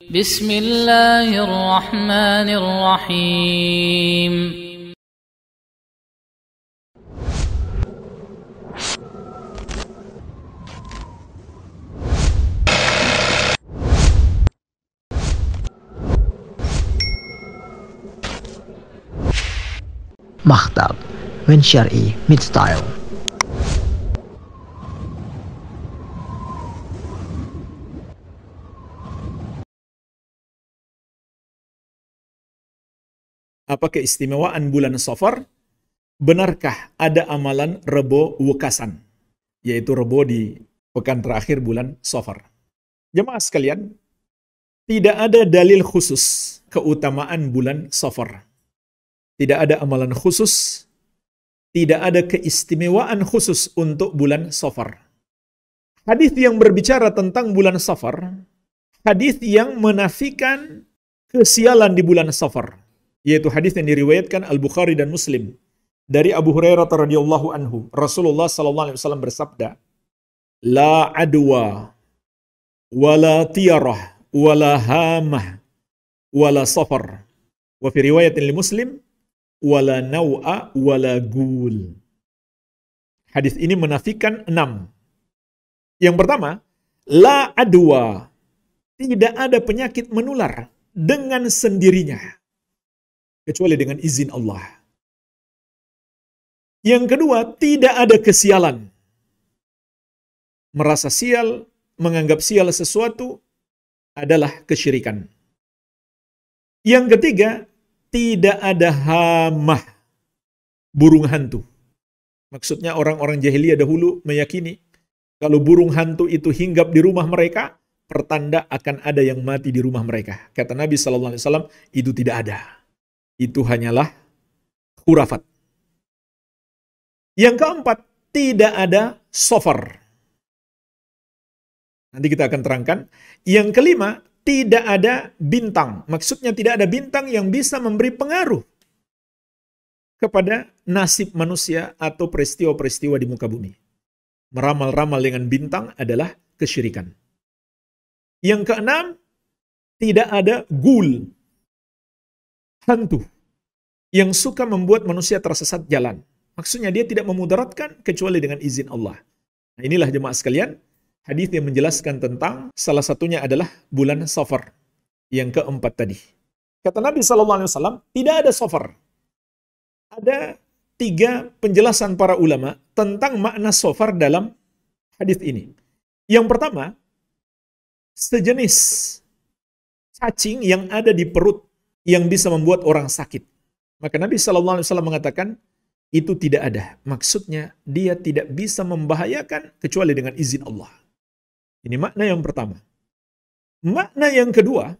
بسم الله الرحمن الرحيم مخطب من شرقي ميد ستايل apa keistimewaan bulan Safar? Benarkah ada amalan rebo wekasan? Yaitu rebo di pekan terakhir bulan Safar. Jemaah sekalian, tidak ada dalil khusus keutamaan bulan Safar. Tidak ada amalan khusus, tidak ada keistimewaan khusus untuk bulan Safar. Hadis yang berbicara tentang bulan Safar, hadis yang menafikan kesialan di bulan Safar yaitu hadis yang diriwayatkan Al-Bukhari dan Muslim dari Abu Hurairah radhiyallahu anhu. Rasulullah sallallahu alaihi wasallam bersabda, "La adwa wala tiyarah wala hamah wala safar." Wa fi riwayatin li Muslim, "wala nau'a wala gul." Hadis ini menafikan enam. Yang pertama, la adwa, tidak ada penyakit menular dengan sendirinya kecuali dengan izin Allah. Yang kedua, tidak ada kesialan. Merasa sial, menganggap sial sesuatu adalah kesyirikan. Yang ketiga, tidak ada hamah, burung hantu. Maksudnya orang-orang jahiliyah dahulu meyakini kalau burung hantu itu hinggap di rumah mereka, pertanda akan ada yang mati di rumah mereka. Kata Nabi Shallallahu Alaihi Wasallam, itu tidak ada itu hanyalah hurafat. Yang keempat, tidak ada sofer. Nanti kita akan terangkan. Yang kelima, tidak ada bintang. Maksudnya tidak ada bintang yang bisa memberi pengaruh kepada nasib manusia atau peristiwa-peristiwa di muka bumi. Meramal-ramal dengan bintang adalah kesyirikan. Yang keenam, tidak ada gul, hantu yang suka membuat manusia tersesat jalan. Maksudnya dia tidak memudaratkan kecuali dengan izin Allah. Nah, inilah jemaah sekalian, hadis yang menjelaskan tentang salah satunya adalah bulan Safar yang keempat tadi. Kata Nabi saw tidak ada Safar. Ada tiga penjelasan para ulama tentang makna Safar dalam hadis ini. Yang pertama, sejenis cacing yang ada di perut yang bisa membuat orang sakit. Maka Nabi SAW mengatakan itu tidak ada. Maksudnya dia tidak bisa membahayakan kecuali dengan izin Allah. Ini makna yang pertama. Makna yang kedua,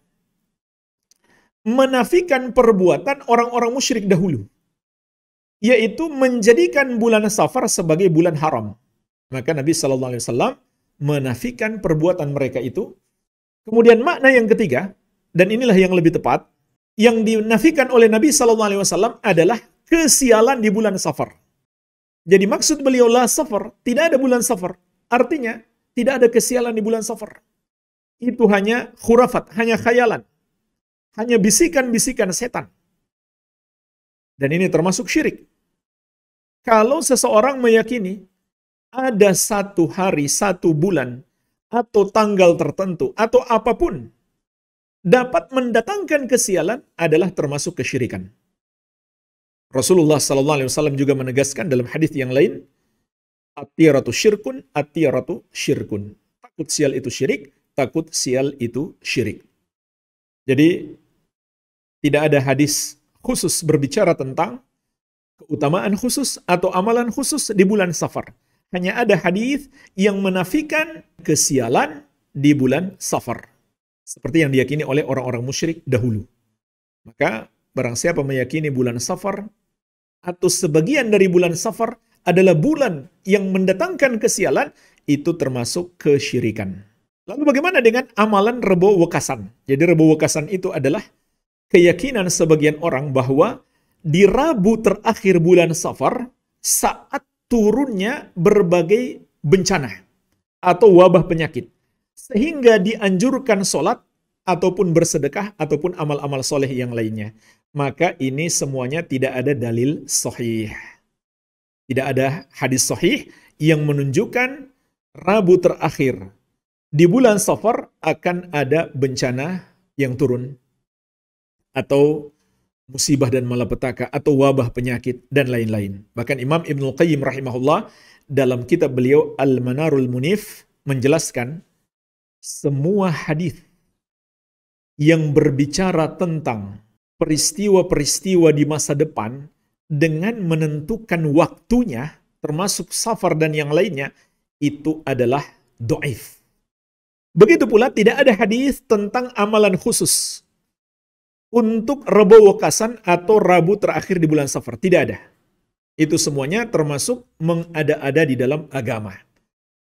menafikan perbuatan orang-orang musyrik dahulu, yaitu menjadikan bulan Safar sebagai bulan haram. Maka Nabi SAW menafikan perbuatan mereka itu. Kemudian makna yang ketiga, dan inilah yang lebih tepat, yang dinafikan oleh Nabi Shallallahu Alaihi Wasallam adalah kesialan di bulan Safar. Jadi maksud beliau lah Safar, tidak ada bulan Safar. Artinya tidak ada kesialan di bulan Safar. Itu hanya khurafat, hanya khayalan. Hanya bisikan-bisikan setan. Dan ini termasuk syirik. Kalau seseorang meyakini ada satu hari, satu bulan, atau tanggal tertentu, atau apapun dapat mendatangkan kesialan adalah termasuk kesyirikan. Rasulullah sallallahu alaihi wasallam juga menegaskan dalam hadis yang lain, "Atiyaratu syirkun, atiyaratu syirkun. Takut sial itu syirik, takut sial itu syirik. Jadi tidak ada hadis khusus berbicara tentang keutamaan khusus atau amalan khusus di bulan Safar. Hanya ada hadis yang menafikan kesialan di bulan Safar seperti yang diyakini oleh orang-orang musyrik dahulu. Maka barang siapa meyakini bulan Safar atau sebagian dari bulan Safar adalah bulan yang mendatangkan kesialan, itu termasuk kesyirikan. Lalu bagaimana dengan amalan rebo wekasan? Jadi rebo wekasan itu adalah keyakinan sebagian orang bahwa di Rabu terakhir bulan Safar saat turunnya berbagai bencana atau wabah penyakit sehingga dianjurkan sholat ataupun bersedekah ataupun amal-amal soleh yang lainnya. Maka ini semuanya tidak ada dalil sahih. Tidak ada hadis sahih yang menunjukkan Rabu terakhir. Di bulan Safar akan ada bencana yang turun. Atau musibah dan malapetaka atau wabah penyakit dan lain-lain. Bahkan Imam Ibnu Qayyim rahimahullah dalam kitab beliau Al-Manarul Munif menjelaskan semua hadis yang berbicara tentang peristiwa-peristiwa di masa depan dengan menentukan waktunya, termasuk safar dan yang lainnya, itu adalah do'if. Begitu pula tidak ada hadis tentang amalan khusus untuk Rebo Wakasan atau Rabu terakhir di bulan Safar. Tidak ada. Itu semuanya termasuk mengada-ada di dalam agama.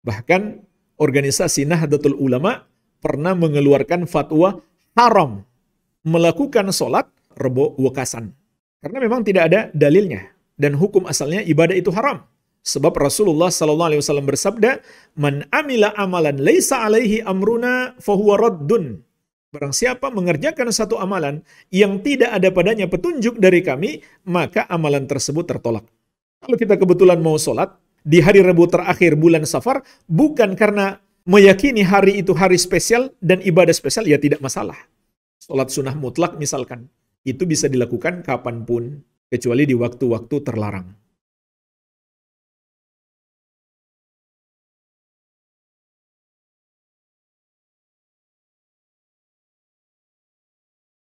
Bahkan organisasi Nahdlatul Ulama pernah mengeluarkan fatwa haram melakukan sholat rebo wakasan Karena memang tidak ada dalilnya. Dan hukum asalnya ibadah itu haram. Sebab Rasulullah SAW bersabda, "Man amila amalan leisa alaihi amruna fahuwa raddun." Barang siapa mengerjakan satu amalan yang tidak ada padanya petunjuk dari kami, maka amalan tersebut tertolak. Kalau kita kebetulan mau sholat, di hari Rabu terakhir bulan Safar bukan karena meyakini hari itu hari spesial dan ibadah spesial ya tidak masalah. Salat sunnah mutlak misalkan itu bisa dilakukan kapanpun kecuali di waktu-waktu terlarang.